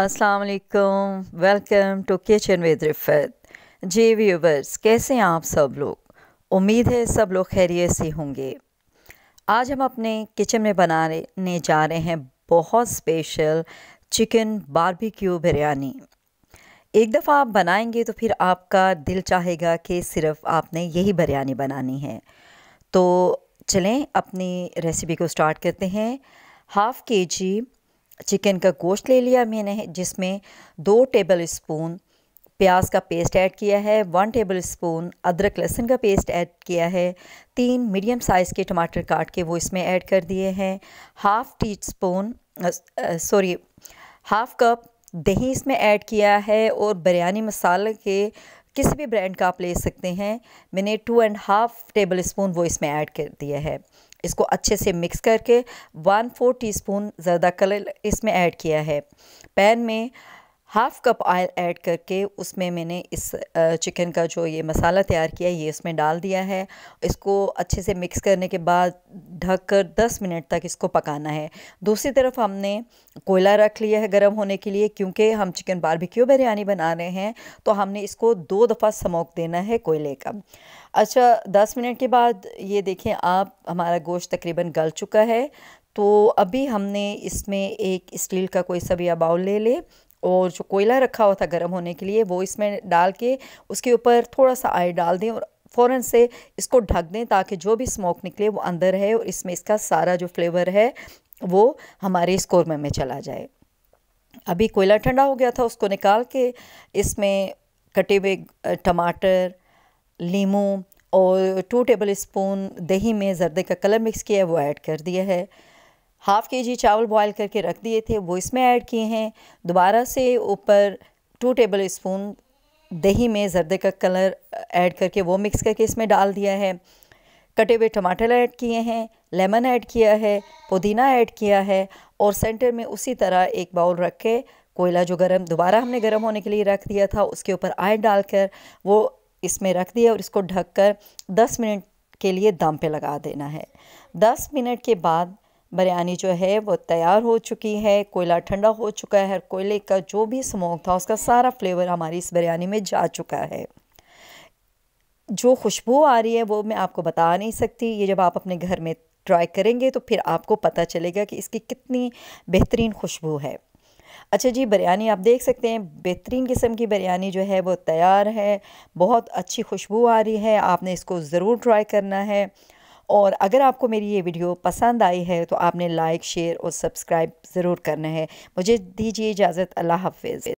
असलकम welcome to kitchen with Rifat ji viewers कैसे हैं आप सब लोग उम्मीद है सब लोग खैरियत से होंगे आज हम अपने किचन में बनाने जा रहे हैं बहुत स्पेशल चिकन बारबेक्यू बिरयानी एक दफ़ा आप बनाएंगे तो फिर आपका दिल चाहेगा कि सिर्फ आपने यही बिरयानी बनानी है तो चलें अपनी रेसिपी को स्टार्ट करते हैं हाफ़ के जी चिकन का गोश्त ले लिया मैंने जिसमें दो टेबल स्पून प्याज का पेस्ट ऐड किया है वन टेबल स्पून अदरक लहसुन का पेस्ट ऐड किया है तीन मीडियम साइज़ के टमाटर काट के वो इसमें ऐड कर दिए हैं half teaspoon sorry half cup दही इसमें ऐड किया है और बिरयानी मसाला के किसी भी ब्रांड का आप ले सकते हैं मैंने two and half tablespoon वो इसमें ऐड कर दिया है इसको अच्छे से मिक्स करके वन फोर टीस्पून ज़रदा कलर इसमें ऐड किया है पैन में हाफ़ कप ऑयल ऐड करके उसमें मैंने इस चिकन का जो ये मसाला तैयार किया है ये इसमें डाल दिया है इसको अच्छे से मिक्स करने के बाद ढक कर दस मिनट तक इसको पकाना है दूसरी तरफ हमने कोयला रख लिया है गर्म होने के लिए क्योंकि हम चिकन बारबेक्यू बिरयानी बना रहे हैं तो हमने इसको दो दफ़ा समोक देना है कोयले का अच्छा दस मिनट के बाद ये देखें आप हमारा गोश्त तकरीबन गल चुका है तो अभी हमने इसमें एक स्टील का कोई सा भी बाउल ले ले और जो कोयला रखा हुआ था गर्म होने के लिए वो इसमें डाल के उसके ऊपर थोड़ा सा आय डाल दें और फ़ौर से इसको ढक दें ताकि जो भी स्मोक निकले वो अंदर रहे और इसमें इसका सारा जो फ्लेवर है वो हमारे इस कौरमे में चला जाए अभी कोयला ठंडा हो गया था उसको निकाल के इसमें कटे हुए टमाटर लीमू और टू टेबल स्पून दही में जर्दे का कलर मिक्स किया है वो ऐड कर दिया है हाफ़ के जी चावल बॉयल करके रख दिए थे वो इसमें ऐड किए हैं दोबारा से ऊपर टू टेबल स्पून दही में जर्दे का कलर ऐड करके वो मिक्स करके इसमें डाल दिया है कटे हुए टमाटर ऐड किए हैं लेमन ऐड किया है पुदीना ऐड किया है और सेंटर में उसी तरह एक बाउल रख के कोयला जो गर्म दोबारा हमने गर्म होने के लिए रख दिया था उसके ऊपर आय डालकर वो इसमें रख दिया और इसको ढककर 10 मिनट के लिए दम पे लगा देना है 10 मिनट के बाद बिरयानी जो है वो तैयार हो चुकी है कोयला ठंडा हो चुका है और कोयले का जो भी स्मोक था उसका सारा फ्लेवर हमारी इस बिरयानी में जा चुका है जो खुशबू आ रही है वो मैं आपको बता नहीं सकती ये जब आप अपने घर में ट्राई करेंगे तो फिर आपको पता चलेगा कि इसकी कितनी बेहतरीन खुशबू है अच्छा जी बिरयानी आप देख सकते हैं बेहतरीन किस्म की बिरयानी जो है वो तैयार है बहुत अच्छी खुशबू आ रही है आपने इसको ज़रूर ट्राई करना है और अगर आपको मेरी ये वीडियो पसंद आई है तो आपने लाइक शेयर और सब्सक्राइब ज़रूर करना है मुझे दीजिए इजाज़त अल्लाह हाफिज़